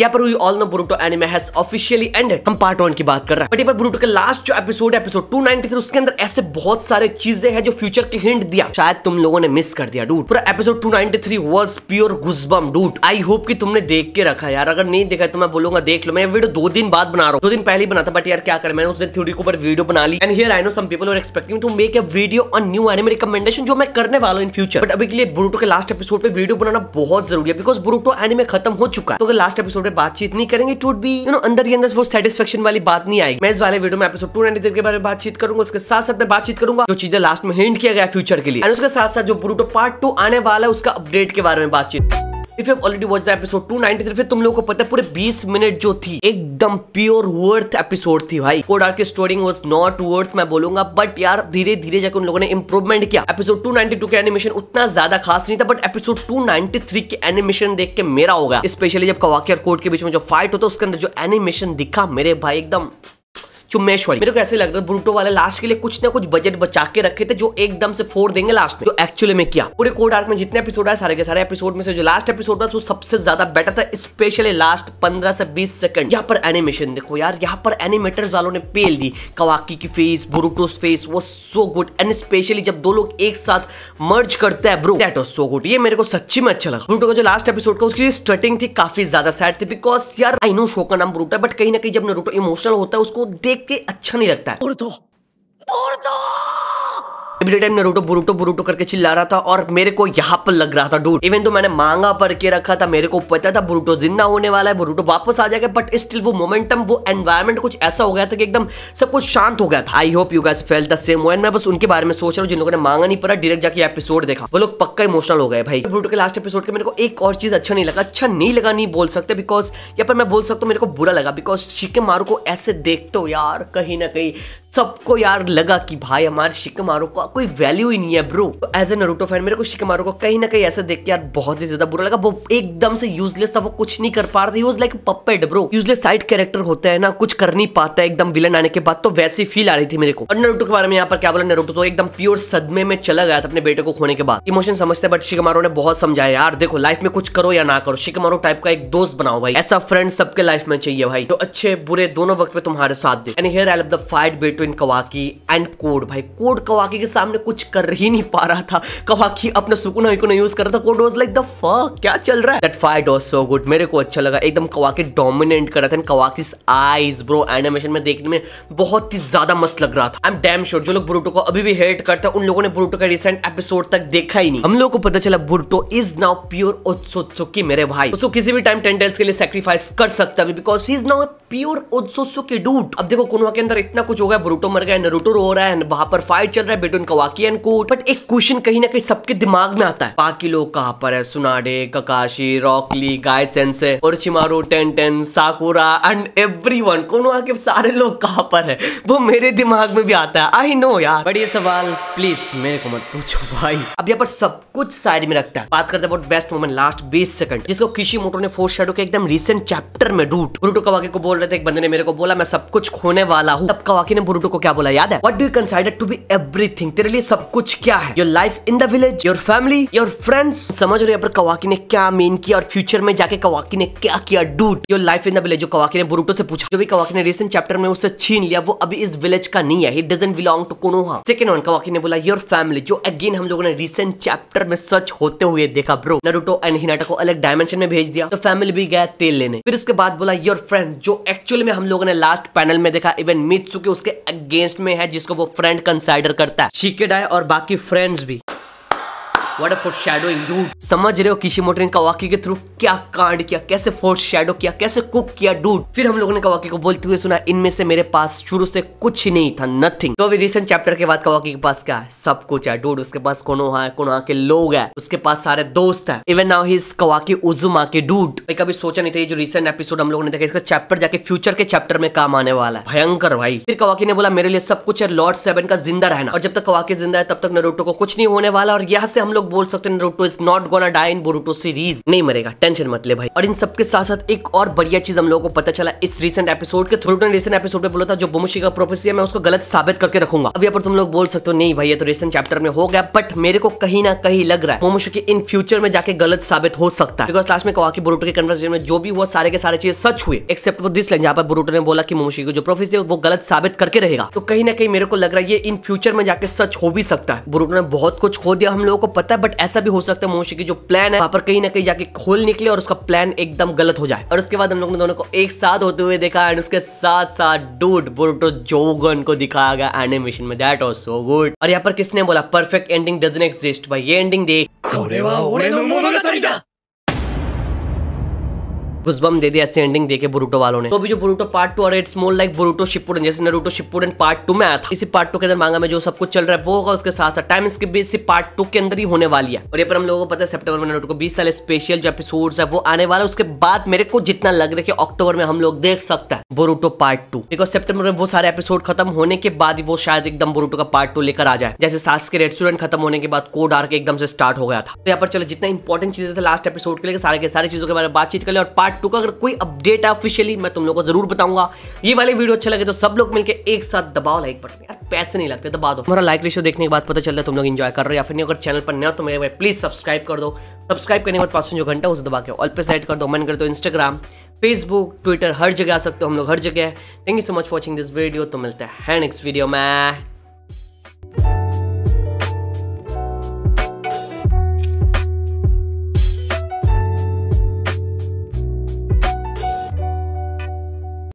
यहाँ पर हुई all no Boruto anime has officially ended हम पार्ट वन की बात कर रहे हैं बट ये पर बुरुटो का लास्ट जो एपिसोड एपिसोड 293 उसके अंदर ऐसे बहुत सारे चीजें हैं जो फ्यूचर के हिंट दिया शायद तुम लोगों ने मिस कर दिया डूट पूरा episode 293 was pure goosebumps dude I hope कि तुमने देख के रखा यार अगर नहीं देखा तो मैं बोलूंगा देख लो मैं वीडियो दो दिन बाद बना रहा हूँ दो दिन पहले था बट यार क्या करें मैंने उस दिन थ्योरी के ऊपर वीडियो बना ली and here I know some people are expecting to make a video on new anime recommendation जो मैं करने वाला हूँ इन फ्यूचर बट अभी के लिए बुरुटो के लास्ट एपिसोड पे वीडियो बनाना बहुत जरूरी है बिकॉज बुरुटो एनिमे खत्म हो चुका है तो लास्ट एपिसोड एपिसोड में बातचीत नहीं करेंगे टूट बी यू नो अंदर के अंदर वो सेटिस्फेक्शन वाली बात नहीं आएगी मैं इस वाले वीडियो में एपिसोड टू नाइन के बारे में बातचीत करूंगा उसके साथ साथ मैं बातचीत करूंगा जो चीजें लास्ट में हिंट किया गया फ्यूचर के लिए एंड उसके साथ साथ जो ब्रूटो पार्ट टू आने वाला है उसका अपडेट के बारे में बातचीत if you already watch the episode 293 फिर तुम लोगों को पता है पूरे 20 मिनट जो थी एकदम प्योर वर्थ एपिसोड थी भाई Code arc story was not worth मैं बोलूंगा बट यार धीरे धीरे जाकर उन लोगों ने इंप्रूवमेंट किया एपिसोड 292 के एनिमेशन उतना ज्यादा खास नहीं था बट एपिसोड 293 के एनिमेशन देख के मेरा होगा स्पेशली जब कवाकिया कोर्ट के बीच में जो फाइट होता है उसके अंदर जो एनिमेशन दिखा मेरे भाई एकदम चुम्मेश मेरे को ऐसे लग रहा है ब्रूटो वाले लास्ट के लिए कुछ ना कुछ बजट बचा के रखे थे जो एकदम से फोड़ देंगे लास्ट में जो एक्चुअली में किया पूरे कोड आर्ट में जितने एपिसोड है सारे के सारे एपिसोड में से जो लास्ट एपिसोड था वो सबसे ज्यादा बेटर था स्पेशली लास्ट पंद्रह से बीस सेकंड यहाँ पर एनिमेशन देखो यार यहाँ पर एनिमेटर्स वालों ने पेल दी कवाकी की फेस ब्रूटो फेस वो सो गुड एंड स्पेशली जब दो लोग एक साथ मर्ज करते हैं bruh that was so good ये मेरे को सच्ची में अच्छा लगा ब्रूटो का जो लास्ट एपिसोड का उसकी स्टार्टिंग थी काफी ज्यादा सैड थी बिकॉज यार आई नो शो का नाम ब्रूटो है बट कहीं ना कहीं जब ब्रूटो इमोशनल होता है उसको देख देख के अच्छा नहीं लगता छोड़ दो छोड़ दो अभी टाइम नरूटो बुरूटो बुरूटो करके चिल्ला रहा था और मेरे को यहाँ पर लग रहा था डूट इवन तो मैंने मांगा पर के रखा था मेरे को पता था बुरूटो जिंदा होने वाला है बुरूटो वापस आ जाएगा बट स्टिल वो मोमेंटम वो एनवायरमेंट कुछ ऐसा हो गया था कि एकदम सब कुछ शांत हो गया था I hope you guys feel the same वो मैं बस उनके बारे में सोच रहा हूँ जिन लोगों ने मांगा नहीं पड़ा डायरेक्ट जाके एपिसोड देखा वो लोग पक्का इमोशनल हो गए भाई बुरूटो के लास्ट एपिसोड के मेरे को एक और चीज अच्छा नहीं लगा अच्छा नहीं लगा नहीं बोल सकते बिकॉज यहाँ पर मैं बोल सकता हूँ मेरे को बुरा लगा बिकॉज शिके मारू को ऐसे देखते हो यार कहीं ना कहीं सबको यार लगा कि भाई हमारे शिकमारो का कोई वैल्यू ही नहीं है ब्रो तो एज ए नरूटो फैन मेरे को शिकमारो को कहीं ना कहीं ऐसे देख के यार बहुत ही ज्यादा बुरा लगा वो एकदम से यूजलेस था वो कुछ नहीं कर पा रहा था like puppet bro useless side character होता है ना कुछ कर नहीं पाता है एकदम विलन आने के बाद तो वैसी फील आ रही थी मेरे को और नरूटो के बारे में यहाँ पर क्या बोला नरूटो तो एकदम प्योर सदमे में चला गया था अपने बेटे को खोने के बाद इमोशन समझते बट शिकमारो ने बहुत समझाया यार देखो लाइफ में कुछ करो या ना करो शिकमारो टाइप का एक दोस्त बनाओ भाई ऐसा फ्रेंड सबके लाइफ में चाहिए भाई जो अच्छे बुरे दोनों वक्त में तुम्हारे साथ दे and here I love the fight between captain Kawaki and Code भाई कोड कवाकी के सामने कुछ कर ही नहीं पा रहा था कवाकी अपने सुकुना विकुना यूज कर रहा था code was like the fuck क्या चल रहा है that fight was so good मेरे को अच्छा लगा एकदम कवाकी डोमिनेट कर रहा था कवाकी आईज ब्रो एनिमेशन में देखने में बहुत ही ज्यादा मस्त लग रहा था आई एम डैम श्योर जो लोग ब्रूटो को अभी भी हेट करते हैं उन लोगों ने ब्रूटो का रिसेंट एपिसोड तक देखा ही नहीं हम लोग को पता चला Boruto is now pure Otsutsuki मेरे भाई उसको किसी भी टाइम टेंडेंस के लिए सेक्रीफाइस कर सकता है because he is now pure Otsutsuki dude अब देखो कोनवा के अंदर इतना कुछ हो गया नरूटो मर गया नरूटो रो रहा है वहां पर फाइट चल रहा है between Kawaki and Code but एक क्वेश्चन कहीं ना कहीं सबके दिमाग में आता है बाकी लोग कहाँ पर है सुनाडे ककाशी रॉकली गाय सेंसे और चिमारो Tenten Sakura and everyone Konoha के सारे लोग कहाँ पर है वो मेरे दिमाग में भी आता है आई नो यार बट ये सवाल प्लीज मेरे को मत पूछो भाई अब यहाँ पर सब कुछ साइड में रखता है बात करते हैं अबाउट बेस्ट मोमेंट लास्ट बीस सेकंड जिसको किसी मोटो ने फोर्स शेडो के एकदम रिसेंट चैप्टर में डूट ब्रूटो कवाके को बोल रहे थे एक बंदे ने मेरे को बोला मैं सब कुछ खोने वाला हूँ तब कवाके ने बोरुटो को क्या बोला याद है what do you consider to be everything तेरे लिए सब कुछ क्या है your life in the village your family your friends समझ रहे पर कवाकी ने क्या मीन किया और फ्यूचर में जाके कवाकी ने क्या किया dude your life in the village जो कवाकी ने बुरुटो से पूछा जो भी कवाकी ने रिसेंट चैप्टर में उससे छीन लिया वो अभी इस विलेज का नहीं है he doesn't belong to Konoha second one Kawaki ने बोला योर फैमिली जो अगेन हम लोगों ने रिसेंट चैप्टर में सर्च होते हुए देखा ब्रो नरूटो एंड हिनाटा को अलग डायमेंशन में भेज दिया तो फैमिली भी गया तेल लेने फिर उसके बाद बोला योर फ्रेंड जो एक्चुअल में हम लोगों ने लास्ट पैनल में देखा इवन मित्सु के उसके अगेंस्ट में है जिसको वो फ्रेंड कंसाइडर करता है शिकेडाई और बाकी फ्रेंड्स भी what a foreshadowing dude समझ रहे हो किशिमोटो का वाकई के थ्रू क्या कांड किया कैसे फोर्थ शैडो किया कैसे कुक किया डूड फिर हम लोगों ने कवाकी को बोलते हुए सुना इनमें से मेरे पास शुरू से कुछ ही नहीं था नथिंग तो अभी रिसेंट चैप्टर के बाद कवाकी के पास क्या है सब कुछ है डूड उसके पास कोनोहा है कोनोहा के लोग है उसके पास सारे दोस्त है even now he is Kawaki Uzumaki के डूड मैं कभी सोचा नहीं था जो रिसेंट एपिसोड हम लोगों ने देखा इसका चैप्टर जाके फ्यूचर के चैप्टर में काम आने वाला है भयंकर भाई फिर कवाकी ने बोला मेरे लिए सब कुछ है लॉर्ड सेवन का जिंदा रहना और जब तक कवाकी जिंदा है तब तक नरोटो को कुछ नहीं होने वाला और यहाँ से हम लोग लोग बोल सकते हैं Naruto is not gonna die in Boruto series नहीं मरेगा टेंशन मत ले भाई और इन सबके साथ साथ एक और बढ़िया चीज हम लोगों को पता चला इस रिसेंट एपिसोड के थ्रू रिसेंट एपिसोड में बोला था जो बोमुशी का प्रोफेसी है मैं उसको गलत साबित करके रखूंगा अब यहाँ पर तुम लोग बोल सकते हो नहीं भाई ये तो रिसेंट चैप्टर में हो गया बट मेरे को कहीं ना कहीं लग रहा है बोमुशी के इन फ्यूचर में जाके गलत साबित हो सकता है बिकॉज लास्ट में कहा कि बोरुटो के कन्वर्सेशन में जो भी हुआ सारे के सारे चीज सच हुए एक्सेप्ट वो दिस लाइन जहाँ पर बोरुटो ने बोला कि मोमुशी की जो प्रोफेसी है वो गलत साबित करके रहेगा तो कहीं ना कहीं मेरे को लग रहा है ये इन फ्यूचर में जाके सच हो भी सकता है बोरुटो ने बहुत कुछ खो दिया हम लोगों को पता सकता है बट ऐसा भी हो सकता है मोशी की जो प्लान है वहां पर कहीं ना कहीं जाके खोल निकले और उसका प्लान एकदम गलत हो जाए और उसके बाद हम लोग ने दोनों को एक साथ होते हुए देखा एंड उसके साथ साथ डूड बोरोटो जोगन को दिखाया गया एनिमेशन में दैट वॉज सो गुड और यहाँ पर किसने बोला परफेक्ट एंडिंग डजन एक्सिस्ट भाई ये एंडिंग देख घुसबम दे दिया एंडिंग देके बुरुटो वालों ने तो अभी जो बुरुटो पार्ट टू और it's more like Boruto Shippuden जैसे नरूटो शिपुडन पार्ट टू में आया था इसी पार्ट टू के अंदर मांगा में जो सब कुछ चल रहा है वो होगा उसके साथ साथ टाइम स्किप भी इसी पार्ट टू के अंदर ही होने वाली है और ये पर हम लोगों को पता है सेप्टेबर में नरुटो को बीस साल स्पेशल जो एपिसोड है वो आने वाला है उसके बाद मेरे को जितना लग रहा है कि अक्टूबर में हम लोग देख सकते हैं Boruto part two because September में वो सारे एपिसोड खत्म होने के बाद वो शायद एकदम बुरुटो का पार्ट टू लेकर आ जाए जैसे सास के रेस्टोरेंट खत्म होने के बाद कोड आर के एकदम से स्टार्ट हो गया था तो यहाँ पर चलो जितना इंपॉर्टेंट चीजें थे लास्ट एपिसोड के लिए सारे के सारी चीजों के बारे में बातचीत कर ले और पार्ट पार्ट टू का अगर कोई अपडेट है ऑफिशियली मैं तुम लोग को जरूर बताऊंगा ये वाले वीडियो अच्छा लगे तो सब लोग मिलकर एक साथ दबाओ लाइक बटन यार पैसे नहीं लगते दबा दो हमारा लाइक रेशो देखने के बाद पता चलता है तुम लोग इंजॉय कर रहे हो या फिर नहीं अगर चैनल पर नया तो मेरे भाई प्लीज सब्सक्राइब कर दो सब्सक्राइब करने के बाद पास में जो घंटा उसे दबा के ऑल पे सेट कर दो मन कर दो इंस्टाग्राम फेसबुक ट्विटर हर जगह आ सकते हो हम लोग हर जगह thank you so much watching this video तो मिलता है नेक्स्ट वीडियो में